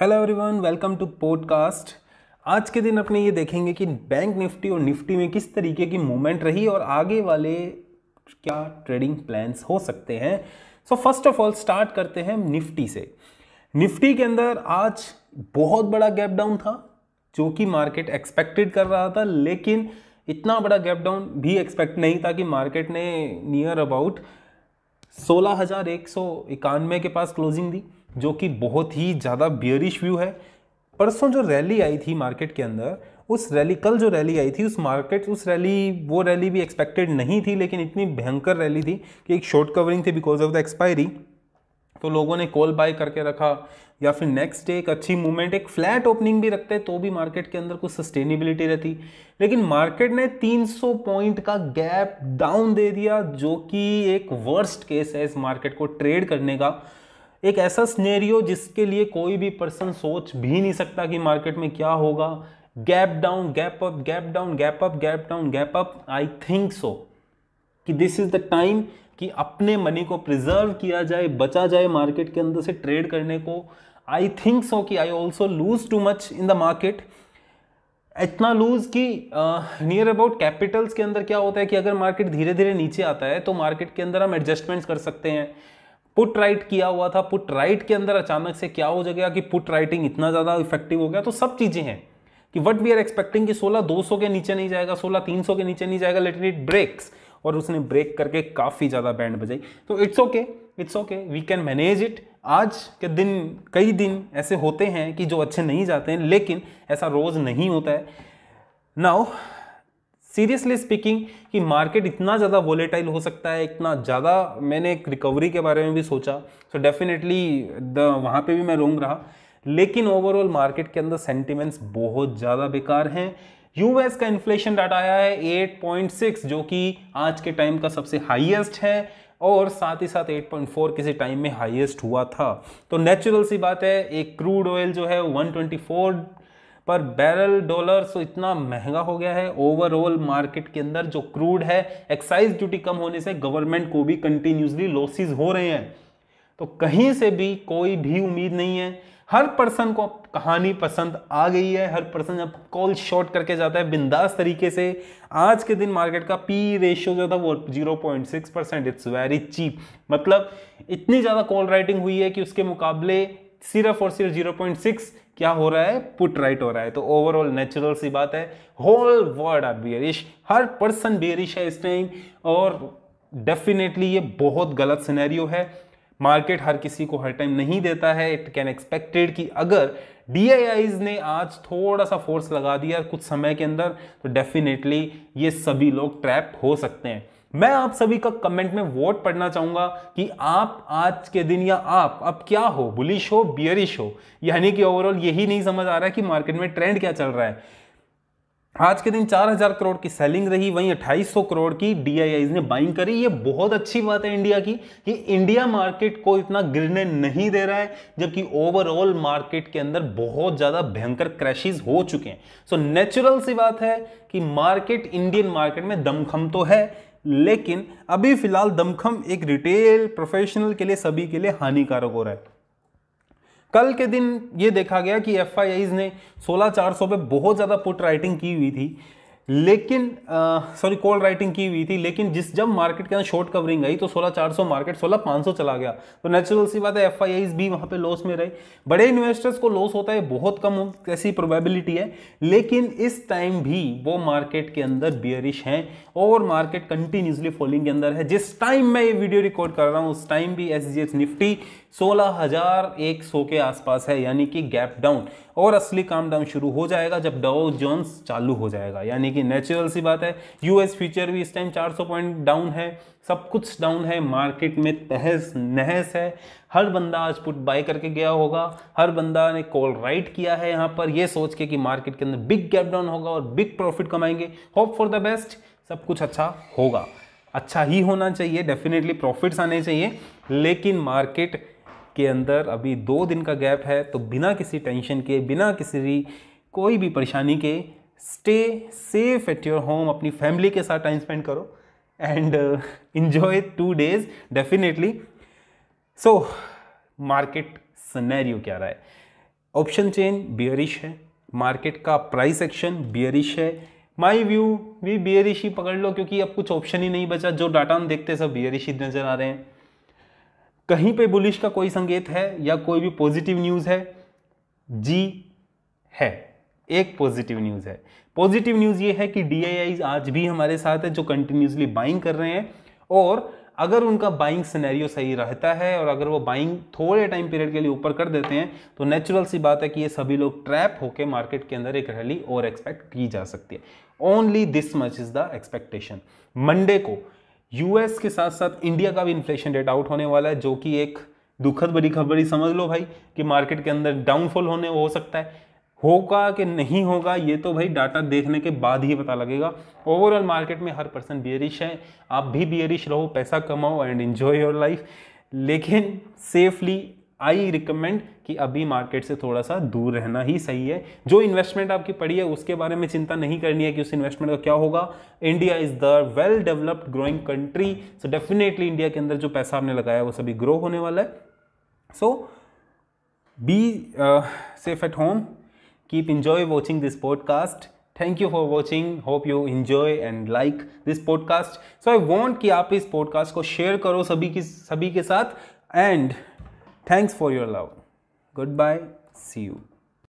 Hello everyone welcome to podcast आज के दिन अपने ये देखेंगे कि बैंक निफ्टी और निफ्टी में किस तरीके की मूवमेंट रही और आगे वाले क्या ट्रेडिंग प्लान्स हो सकते हैं so first of all start करते हैं निफ्टी से निफ्टी के अंदर आज बहुत बड़ा गैप डाउन था जो कि मार्केट एक्सपेक्टेड कर रहा था लेकिन इतना बड़ा गैप डाउन भी एक्सपेक्ट नहीं था कि मार्केट ने नियर अबाउट सोलह के पास क्लोजिंग दी जो कि बहुत ही ज़्यादा बियरिश व्यू है परसों जो रैली आई थी मार्केट के अंदर उस रैली कल जो रैली आई थी उस मार्केट उस रैली वो रैली भी एक्सपेक्टेड नहीं थी लेकिन इतनी भयंकर रैली थी कि एक शॉर्ट कवरिंग थी बिकॉज ऑफ द एक्सपायरी तो लोगों ने कॉल बाय करके रखा या फिर नेक्स्ट डे एक अच्छी मूवमेंट एक फ्लैट ओपनिंग भी रखते तो भी मार्केट के अंदर कुछ सस्टेनेबिलिटी रहती लेकिन मार्केट ने 300 पॉइंट का गैप डाउन दे दिया जो कि एक वर्स्ट केस है इस मार्केट को ट्रेड करने का एक ऐसा स्नेरियो जिसके लिए कोई भी पर्सन सोच भी नहीं सकता कि मार्केट में क्या होगा gap down gap up gap down gap up gap down gap up I think so कि दिस इज द टाइम कि अपने मनी को प्रिजर्व किया जाए बचा जाए मार्केट के अंदर से ट्रेड करने को आई थिंक सो कि I also lose too much in the market इतना लूज कि नियर अबाउट कैपिटल्स के अंदर क्या होता है कि अगर मार्केट धीरे धीरे नीचे आता है तो मार्केट के अंदर हम एडजस्टमेंट्स कर सकते हैं पुट राइट किया हुआ था पुट राइट के अंदर अचानक से क्या हो जाएगा कि पुट राइटिंग इतना ज़्यादा इफेक्टिव हो गया तो सब चीज़ें हैं कि वट वी आर एक्सपेक्टिंग कि सोलह दो सौ के नीचे नहीं जाएगा सोलह तीन सौ के नीचे नहीं जाएगा लेट इट ब्रेक्स और उसने ब्रेक करके काफ़ी ज़्यादा बैंड बजाई तो it's okay it's okay we can manage it आज के दिन कई दिन ऐसे होते हैं कि जो अच्छे नहीं जाते हैं लेकिन ऐसा रोज़ नहीं होता है नाउ सीरियसली स्पीकिंग कि मार्केट इतना ज़्यादा वोलेटाइल हो सकता है इतना ज़्यादा मैंने एक रिकवरी के बारे में भी सोचा सो डेफिनेटली द वहाँ पे भी मैं रोंग रहा लेकिन ओवरऑल मार्केट के अंदर सेंटिमेंट्स बहुत ज़्यादा बेकार हैं यूएस का इन्फ्लेशन डाटा आया है 8.6 जो कि आज के टाइम का सबसे हाईएस्ट है और साथ ही साथ 8.4 किसी टाइम में हाईएस्ट हुआ था तो नेचुरल सी बात है एक क्रूड ऑयल जो है 124 पर बैरल डॉलर सो इतना महंगा हो गया है ओवरऑल मार्केट के अंदर जो क्रूड है एक्साइज ड्यूटी कम होने से गवर्नमेंट को भी कंटिन्यूसली लॉसेस हो रहे हैं तो कहीं से भी कोई भी उम्मीद नहीं है हर पर्सन को कहानी पसंद आ गई है हर पर्सन जब कॉल शॉर्ट करके जाता है बिंदास तरीके से आज के दिन मार्केट का पी रेशियो जो था वो 0.6 परसेंट इट्स वेरी चीप मतलब इतनी ज़्यादा कॉल राइटिंग हुई है कि उसके मुकाबले सिर्फ और सिर्फ 0.6 क्या हो रहा है पुट राइट हो रहा है तो ओवरऑल नेचुरल सी बात है होल वर्ल्ड आर बियरिश हर पर्सन बियरिश है इस टाइम और डेफिनेटली ये बहुत गलत सिनेरियो है मार्केट हर किसी को हर टाइम नहीं देता है इट कैन एक्सपेक्टेड कि अगर डी ने आज थोड़ा सा फोर्स लगा दिया कुछ समय के अंदर तो डेफिनेटली ये सभी लोग ट्रैप हो सकते हैं मैं आप सभी का कमेंट में वोट पढ़ना चाहूंगा कि आप आज के दिन या आप अब क्या हो बुलिश हो बियरिश हो यानी कि ओवरऑल यही नहीं समझ आ रहा है कि मार्केट में ट्रेंड क्या चल रहा है आज के दिन 4000 करोड़ की सेलिंग रही वहीं 2800 करोड़ की डी ने बाइंग करी ये बहुत अच्छी बात है इंडिया की कि इंडिया मार्केट को इतना गिरने नहीं दे रहा है जबकि ओवरऑल मार्केट के अंदर बहुत ज़्यादा भयंकर क्रैशेज हो चुके हैं सो so, नेचुरल सी बात है कि मार्केट इंडियन मार्केट में दमखम तो है लेकिन अभी फिलहाल दमखम एक रिटेल प्रोफेशनल के लिए सभी के लिए हानिकारक हो रहा है कल के दिन ये देखा गया कि एफ ने सोलह चार सौ पे बहुत ज़्यादा पुट राइटिंग की हुई थी लेकिन सॉरी कॉल राइटिंग की हुई थी लेकिन जिस जब मार्केट के अंदर शॉर्ट कवरिंग आई तो 16400 मार्केट 16500 चला गया तो नेचुरल सी बात है एफ भी वहां पे लॉस में रहे बड़े इन्वेस्टर्स को लॉस होता है बहुत कम ऐसी प्रोबेबिलिटी है लेकिन इस टाइम भी वो मार्केट के अंदर बियरिश हैं और मार्केट कंटिन्यूसली फॉलिंग के अंदर है जिस टाइम मैं ये वीडियो रिकॉर्ड कर रहा हूँ उस टाइम भी एस निफ्टी सोलह के आसपास है यानी कि गैप डाउन और असली काम डाउन शुरू हो जाएगा जब डाउ जोन्स चालू हो जाएगा यानी कि नेचुरल सी बात है यूएस फ्यूचर भी इस टाइम 400 पॉइंट डाउन है सब कुछ डाउन है मार्केट में तहस नहस है हर बंदा आज पुट बाय करके गया होगा हर बंदा ने कॉल राइट किया है यहाँ पर ये सोच के कि मार्केट के अंदर बिग गैप डाउन होगा और बिग प्रॉफिट कमाएंगे होप फॉर द बेस्ट सब कुछ अच्छा होगा अच्छा ही होना चाहिए डेफिनेटली प्रॉफिट्स आने चाहिए लेकिन मार्केट के अंदर अभी दो दिन का गैप है तो बिना किसी टेंशन के बिना किसी कोई भी परेशानी के stay safe at your home अपनी फैमिली के साथ टाइम स्पेंड करो and enjoy two days definitely so market scenario क्या रहा है ऑप्शन चेन बियरिश है मार्केट का प्राइस एक्शन बियरिश है माई व्यू भी बियरिश ही पकड़ लो क्योंकि अब कुछ ऑप्शन ही नहीं बचा जो डाटा हम देखते हैं सब बियरिश ही नज़र आ रहे हैं कहीं पे बुलिश का कोई संकेत है या कोई भी पॉजिटिव न्यूज़ है जी है एक पॉजिटिव न्यूज़ है पॉजिटिव न्यूज़ ये है कि डी आज भी हमारे साथ है जो कंटिन्यूसली बाइंग कर रहे हैं और अगर उनका बाइंग सिनेरियो सही रहता है और अगर वो बाइंग थोड़े टाइम पीरियड के लिए ऊपर कर देते हैं तो नेचुरल सी बात है कि ये सभी लोग ट्रैप होकर मार्केट के अंदर एक रैली और एक्सपेक्ट की जा सकती है only this much is the expectation Monday को यूएस के साथ साथ इंडिया का भी इन्फ्लेशन रेट आउट होने वाला है जो कि एक दुखद बड़ी खबर ही समझ लो भाई कि मार्केट के अंदर डाउनफॉल होने हो सकता है होगा कि नहीं होगा ये तो भाई डाटा देखने के बाद ही पता लगेगा ओवरऑल मार्केट में हर पर्सन बियरिश है आप भी बियरिश रहो पैसा कमाओ एंड एंजॉय योर लाइफ लेकिन सेफली आई रिकमेंड कि अभी मार्केट से थोड़ा सा दूर रहना ही सही है जो इन्वेस्टमेंट आपकी पड़ी है उसके बारे में चिंता नहीं करनी है कि उस इन्वेस्टमेंट का क्या होगा India is the well developed growing country so definitely India के अंदर जो पैसा आपने लगाया वो सभी ग्रो होने वाला है so be safe at home keep enjoy watching this podcast thank you for watching hope you enjoy and like this podcast so I want कि आप इस पॉडकास्ट को शेयर करो सभी की सभी के साथ and Thanks for your love. Goodbye. See you.